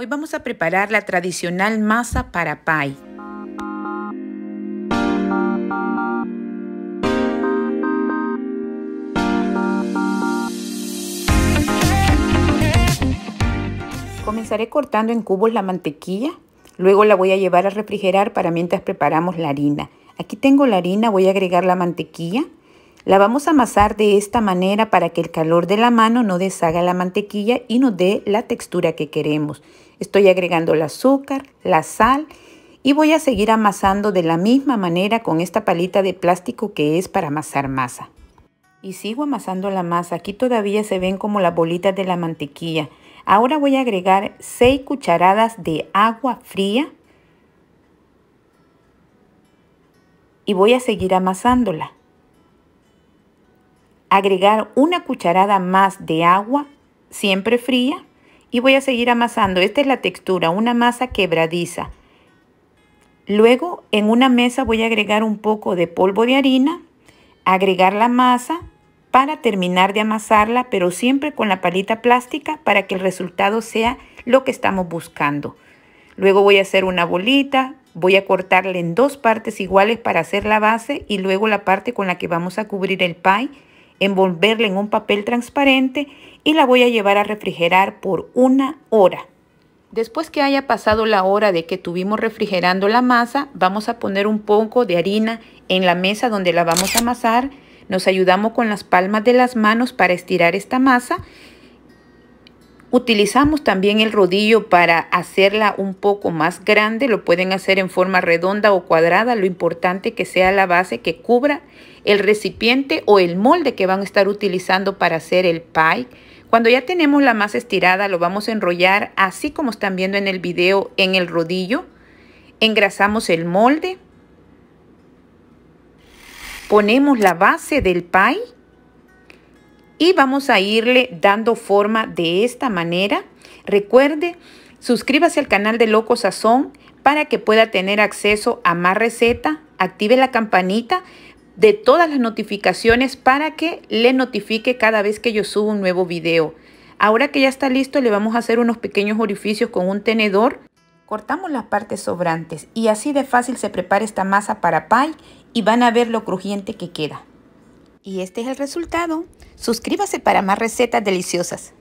Hoy vamos a preparar la tradicional masa para pie. Comenzaré cortando en cubos la mantequilla, luego la voy a llevar a refrigerar para mientras preparamos la harina. Aquí tengo la harina, voy a agregar la mantequilla. La vamos a amasar de esta manera para que el calor de la mano no deshaga la mantequilla y nos dé la textura que queremos. Estoy agregando el azúcar, la sal y voy a seguir amasando de la misma manera con esta palita de plástico que es para amasar masa. Y sigo amasando la masa. Aquí todavía se ven como las bolitas de la mantequilla. Ahora voy a agregar 6 cucharadas de agua fría y voy a seguir amasándola. Agregar una cucharada más de agua, siempre fría, y voy a seguir amasando. Esta es la textura, una masa quebradiza. Luego en una mesa voy a agregar un poco de polvo de harina, agregar la masa para terminar de amasarla, pero siempre con la palita plástica para que el resultado sea lo que estamos buscando. Luego voy a hacer una bolita, voy a cortarla en dos partes iguales para hacer la base y luego la parte con la que vamos a cubrir el pie envolverla en un papel transparente y la voy a llevar a refrigerar por una hora. Después que haya pasado la hora de que tuvimos refrigerando la masa, vamos a poner un poco de harina en la mesa donde la vamos a amasar. Nos ayudamos con las palmas de las manos para estirar esta masa Utilizamos también el rodillo para hacerla un poco más grande, lo pueden hacer en forma redonda o cuadrada, lo importante que sea la base que cubra el recipiente o el molde que van a estar utilizando para hacer el pie. Cuando ya tenemos la masa estirada lo vamos a enrollar así como están viendo en el video en el rodillo. Engrasamos el molde, ponemos la base del pie y vamos a irle dando forma de esta manera. Recuerde, suscríbase al canal de Loco Sazón para que pueda tener acceso a más recetas, active la campanita de todas las notificaciones para que le notifique cada vez que yo subo un nuevo video. Ahora que ya está listo, le vamos a hacer unos pequeños orificios con un tenedor. Cortamos las partes sobrantes y así de fácil se prepara esta masa para pie y van a ver lo crujiente que queda. Y este es el resultado. Suscríbase para más recetas deliciosas.